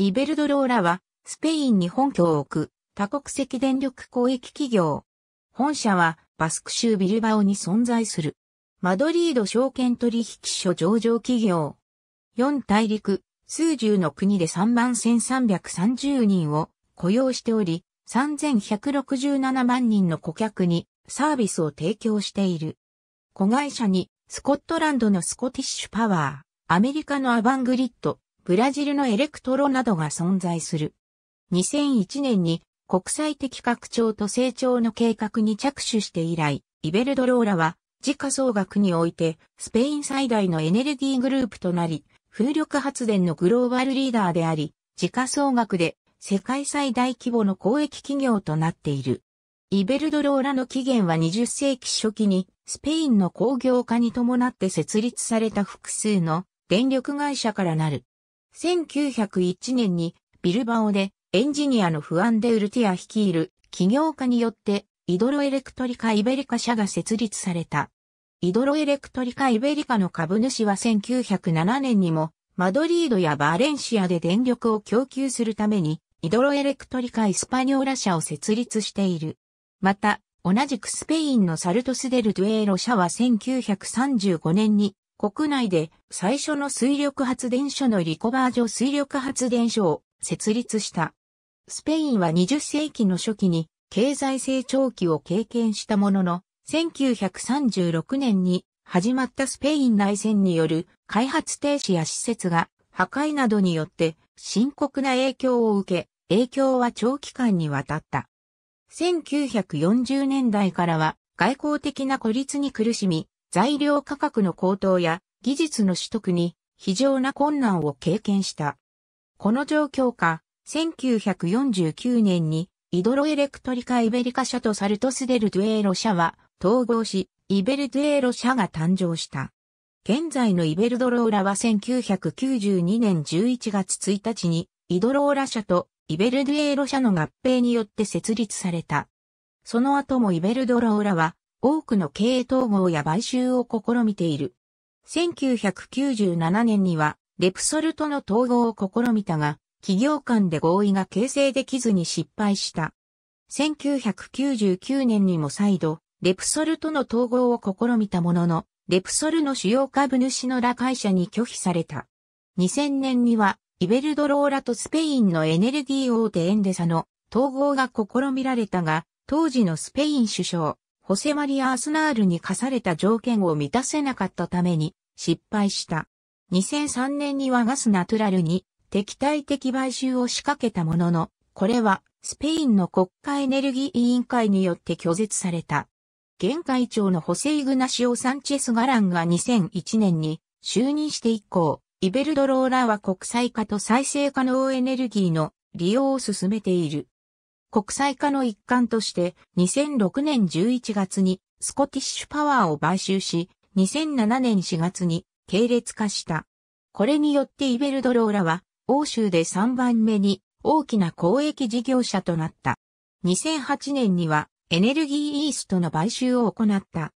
イベルドローラは、スペインに本拠を置く、多国籍電力公益企業。本社は、バスク州ビルバオに存在する。マドリード証券取引所上場企業。4大陸、数十の国で3万1330人を雇用しており、3167万人の顧客にサービスを提供している。子会社にスコットランドのスコティッシュパワー、アメリカのアバングリッド、ブラジルのエレクトロなどが存在する。2001年に国際的拡張と成長の計画に着手して以来、イベルドローラは時価総額においてスペイン最大のエネルギーグループとなり、風力発電のグローバルリーダーであり、時価総額で世界最大規模の公益企業となっている。イベルドローラの起源は20世紀初期にスペインの工業化に伴って設立された複数の電力会社からなる1901年にビルバオでエンジニアのフアンデ・ウルティア率いる企業家によってイドロエレクトリカ・イベリカ社が設立された。イドロエレクトリカ・イベリカの株主は1907年にもマドリードやバレンシアで電力を供給するためにイドロエレクトリカ・イスパニョーラ社を設立している。また、同じくスペインのサルトスデル・ドゥエーロ社は1935年に国内で最初の水力発電所のリコバージョ水力発電所を設立した。スペインは20世紀の初期に経済成長期を経験したものの、1936年に始まったスペイン内戦による開発停止や施設が破壊などによって深刻な影響を受け、影響は長期間にわたった。1940年代からは外交的な孤立に苦しみ、材料価格の高騰や技術の取得に非常な困難を経験した。この状況下、1949年にイドロエレクトリカ・イベリカ社とサルトスデル・ドゥエーロ社は統合し、イベル・ドゥエーロ社が誕生した。現在のイベルドローラは1992年11月1日にイドローラ社とイベルドエーロ社の合併によって設立された。その後もイベルドローラは多くの経営統合や買収を試みている。1997年には、レプソルとの統合を試みたが、企業間で合意が形成できずに失敗した。1999年にも再度、レプソルとの統合を試みたものの、レプソルの主要株主のら会社に拒否された。2000年には、イベルドローラとスペインのエネルギー大手エンデサの統合が試みられたが、当時のスペイン首相、ホセマリア・アスナールに課された条件を満たせなかったために失敗した。2003年にはガスナトゥラルに敵対的買収を仕掛けたものの、これはスペインの国家エネルギー委員会によって拒絶された。現会長のホセイグナシオ・サンチェス・ガランが2001年に就任して以降、イベルドローラは国際化と再生可能エネルギーの利用を進めている。国際化の一環として2006年11月にスコティッシュパワーを買収し、2007年4月に系列化した。これによってイベルドローラは欧州で3番目に大きな公益事業者となった。2008年にはエネルギーイーストの買収を行った。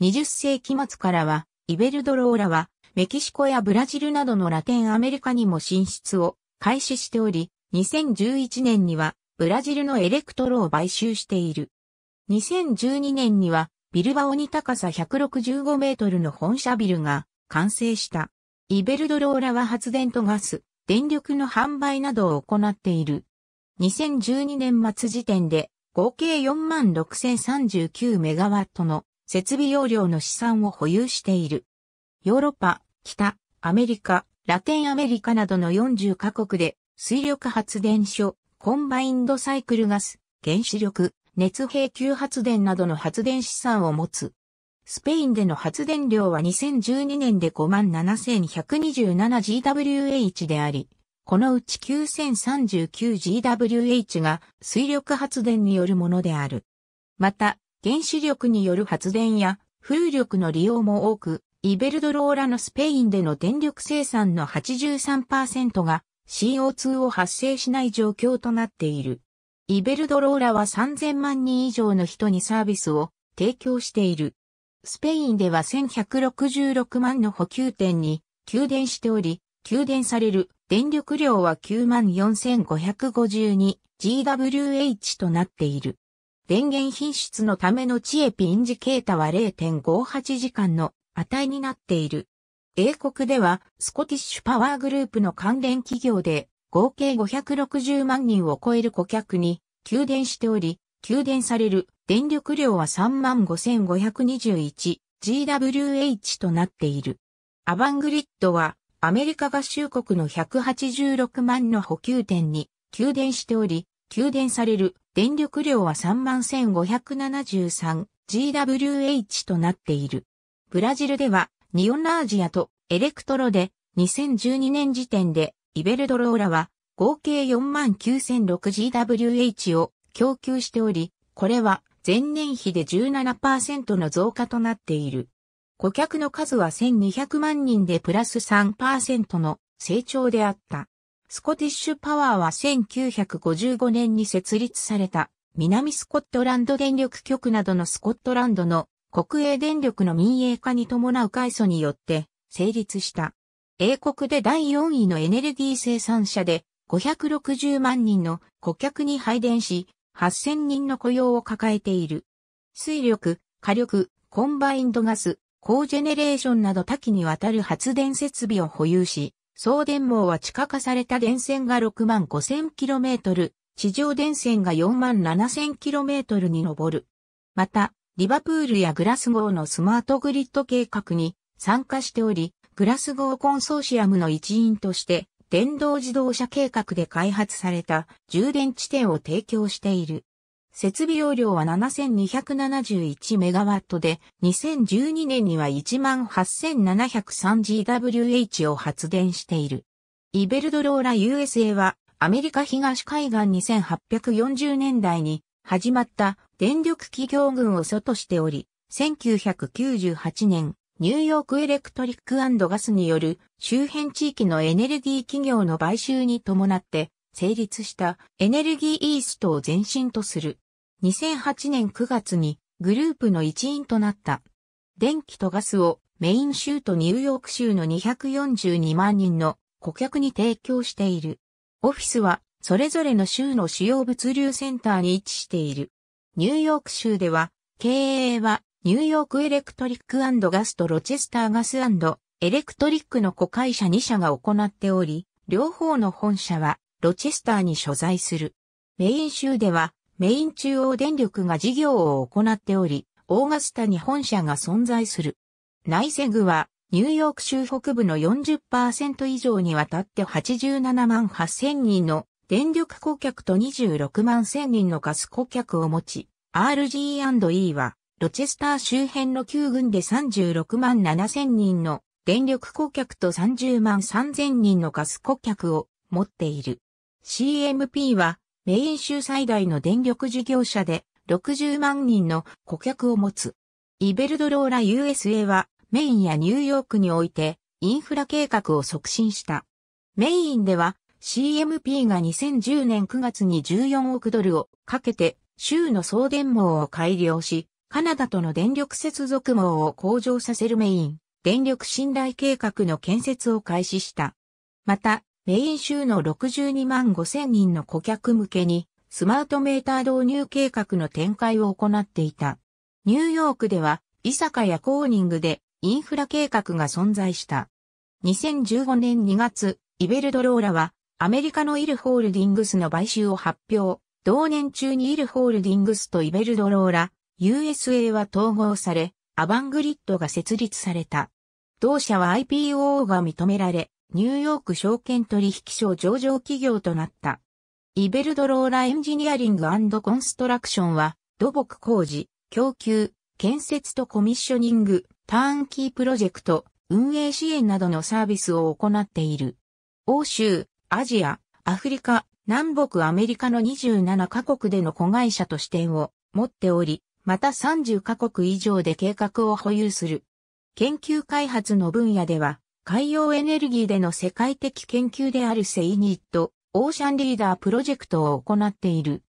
20世紀末からはイベルドローラはメキシコやブラジルなどのラテンアメリカにも進出を開始しており、2011年にはブラジルのエレクトロを買収している。2012年には、ビルバオに高さ165メートルの本社ビルが完成した。イベルドローラは発電とガス、電力の販売などを行っている。2012年末時点で合計46,039メガワットの設備容量の資産を保有している。ヨーロッパ、北、アメリカ、ラテンアメリカなどの40カ国で水力発電所、コンバインドサイクルガス、原子力、熱平球発電などの発電資産を持つ。スペインでの発電量は2012年で 57,127GWH であり、このうち 9039GWH が水力発電によるものである。また、原子力による発電や風力の利用も多く、イベルドローラのスペインでの電力生産の83%が CO2 を発生しない状況となっている。イベルドローラは3000万人以上の人にサービスを提供している。スペインでは1166万の補給点に給電しており、給電される電力量は 94,552GWH となっている。電源品質のためのチエピインジケータは0.58時間の値になっている。英国ではスコティッシュパワーグループの関連企業で合計560万人を超える顧客に給電しており、給電される電力量は 35,521GWh となっている。アバングリッドはアメリカ合衆国の186万の補給点に給電しており、給電される電力量は 31,573GWh となっている。ブラジルではニオナージアとエレクトロで2012年時点でイベルドローラは合計 49,006GWH を供給しており、これは前年比で17%の増加となっている。顧客の数は1200万人でプラス3%の成長であった。スコティッシュパワーは1955年に設立された南スコットランド電力局などのスコットランドの国営電力の民営化に伴う改組によって成立した。英国で第4位のエネルギー生産者で560万人の顧客に配電し、8000人の雇用を抱えている。水力、火力、コンバインドガス、高ジェネレーションなど多岐にわたる発電設備を保有し、送電網は地下化された電線が6万 5000km、地上電線が4万 7000km に上る。また、リバプールやグラスゴーのスマートグリッド計画に参加しており、グラスゴーコンソーシアムの一員として、電動自動車計画で開発された充電地点を提供している。設備容量は 7271MW で、2012年には 18703GWh を発電している。イベルドローラ USA は、アメリカ東海岸2840年代に始まった電力企業群を外しており、1998年、ニューヨークエレクトリックガスによる周辺地域のエネルギー企業の買収に伴って成立したエネルギーイーストを前身とする。2008年9月にグループの一員となった。電気とガスをメイン州とニューヨーク州の242万人の顧客に提供している。オフィスはそれぞれの州の主要物流センターに位置している。ニューヨーク州では、経営はニューヨークエレクトリックガスとロチェスターガスエレクトリックの子会社2社が行っており、両方の本社はロチェスターに所在する。メイン州では、メイン中央電力が事業を行っており、オーガスタに本社が存在する。ナイセグは、ニューヨーク州北部の40%以上にわたって87万8000人の電力顧客と26万1000人のガス顧客を持ち、RG&E は、ロチェスター周辺の旧軍で36万7000人の電力顧客と30万3000人のガス顧客を持っている。CMP は、メイン州最大の電力事業者で、60万人の顧客を持つ。イベルドローラ USA は、メインやニューヨークにおいて、インフラ計画を促進した。メインでは、CMP が2010年9月に14億ドルをかけて州の送電網を改良し、カナダとの電力接続網を向上させるメイン、電力信頼計画の建設を開始した。また、メイン州の62万5千人の顧客向けに、スマートメーター導入計画の展開を行っていた。ニューヨークでは、イサカやコーニングでインフラ計画が存在した。2015年2月、イベルドローラはアメリカのイルホールディングスの買収を発表。同年中にイルホールディングスとイベルドローラ、USA は統合され、アバングリッドが設立された。同社は IPO が認められ、ニューヨーク証券取引所上場企業となった。イベルドローラエンジニアリングコンストラクションは、土木工事、供給、建設とコミッショニング、ターンキープロジェクト、運営支援などのサービスを行っている。欧州、アジア、アフリカ、南北アメリカの27カ国での子会社と視点を持っており、また30カ国以上で計画を保有する。研究開発の分野では、海洋エネルギーでの世界的研究であるセイニット、オーシャンリーダープロジェクトを行っている。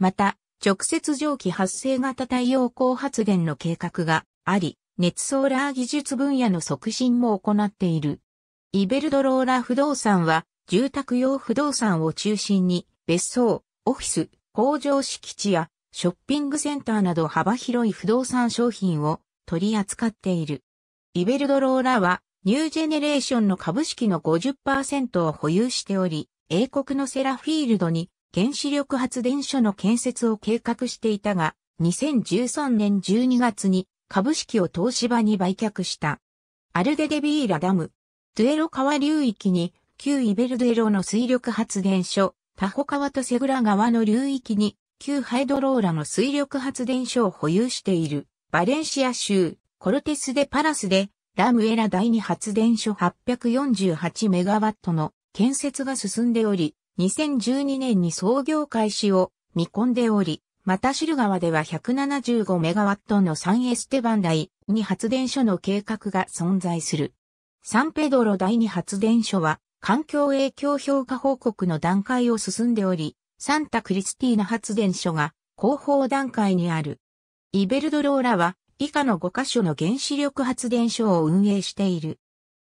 また、直接蒸気発生型太陽光発電の計画があり、熱ソーラー技術分野の促進も行っている。イベルドローラ不動産は、住宅用不動産を中心に、別荘、オフィス、工場敷地やショッピングセンターなど幅広い不動産商品を取り扱っている。リベルドローラはニュージェネレーションの株式の50%を保有しており、英国のセラフィールドに原子力発電所の建設を計画していたが、2013年12月に株式を東芝に売却した。アルデデビーラダム、トゥエロ川流域に旧イベルデロの水力発電所、タホ川とセグラ川の流域に、旧ハイドローラの水力発電所を保有している、バレンシア州、コルテスデパラスで、ラムエラ第二発電所848メガワットの建設が進んでおり、2012年に創業開始を見込んでおり、またシル川では175メガワットのサンエステバン第二発電所の計画が存在する。サンペドロ第二発電所は環境影響評価報告の段階を進んでおり、サンタクリスティーナ発電所が広報段階にある。イベルドローラは以下の5カ所の原子力発電所を運営している。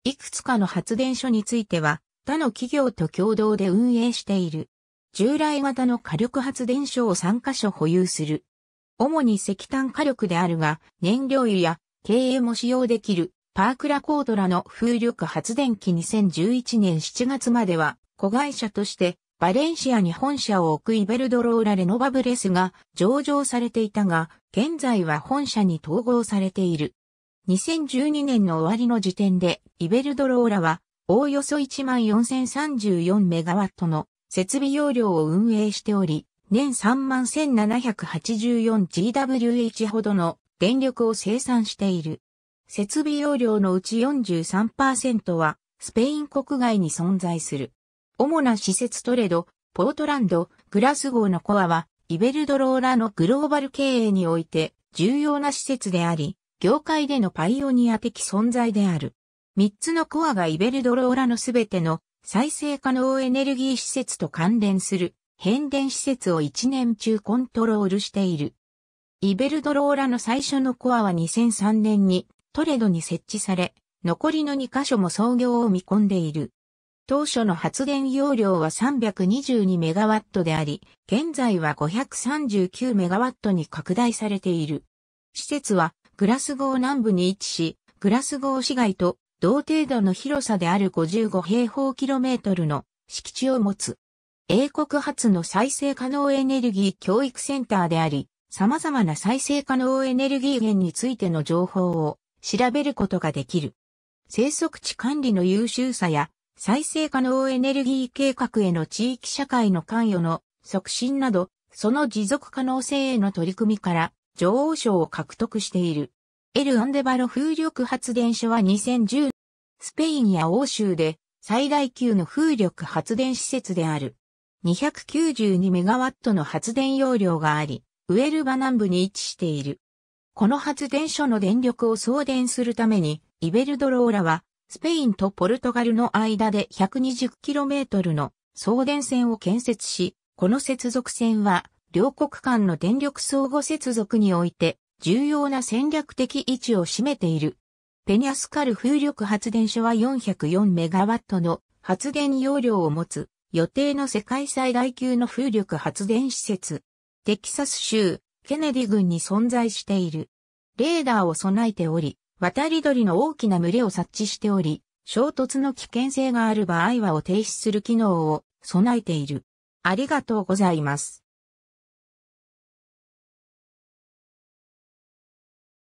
いくつかの発電所については他の企業と共同で運営している。従来型の火力発電所を3カ所保有する。主に石炭火力であるが、燃料油や経営も使用できるパークラコードラの風力発電機2011年7月までは、子会社として、バレンシアに本社を置くイベルドローラレノバブレスが上場されていたが、現在は本社に統合されている。2012年の終わりの時点で、イベルドローラは、おおよそ14,034メガワットの設備容量を運営しており、年 31,784GWH ほどの電力を生産している。設備容量のうち43%はスペイン国外に存在する。主な施設トレド、ポートランド、グラスゴーのコアはイベルドローラのグローバル経営において重要な施設であり、業界でのパイオニア的存在である。3つのコアがイベルドローラのすべての再生可能エネルギー施設と関連する変電施設を1年中コントロールしている。イベルドローラの最初のコアは2003年にトレドに設置され、残りの2カ所も操業を見込んでいる。当初の発電容量は3 2 2ットであり、現在は5 3 9ットに拡大されている。施設はグラスゴー南部に位置し、グラスゴー市街と同程度の広さである55平方キロメートルの敷地を持つ。英国発の再生可能エネルギー教育センターであり、様々な再生可能エネルギー源についての情報を調べることができる。生息地管理の優秀さや再生可能エネルギー計画への地域社会の関与の促進など、その持続可能性への取り組みから女王賞を獲得している。エル・アンデバロ風力発電所は2010スペインや欧州で最大級の風力発電施設である。292メガワットの発電容量があり、ウェルバ南部に位置している。この発電所の電力を送電するために、イベルドローラは、スペインとポルトガルの間で 120km の送電線を建設し、この接続線は、両国間の電力相互接続において、重要な戦略的位置を占めている。ペニャスカル風力発電所は 404MW の発電容量を持つ予定の世界最大級の風力発電施設。テキサス州ケネディ軍に存在している。レーダーを備えており、渡り鳥の大きな群れを察知しており、衝突の危険性がある場合はを停止する機能を備えている。ありがとうございます。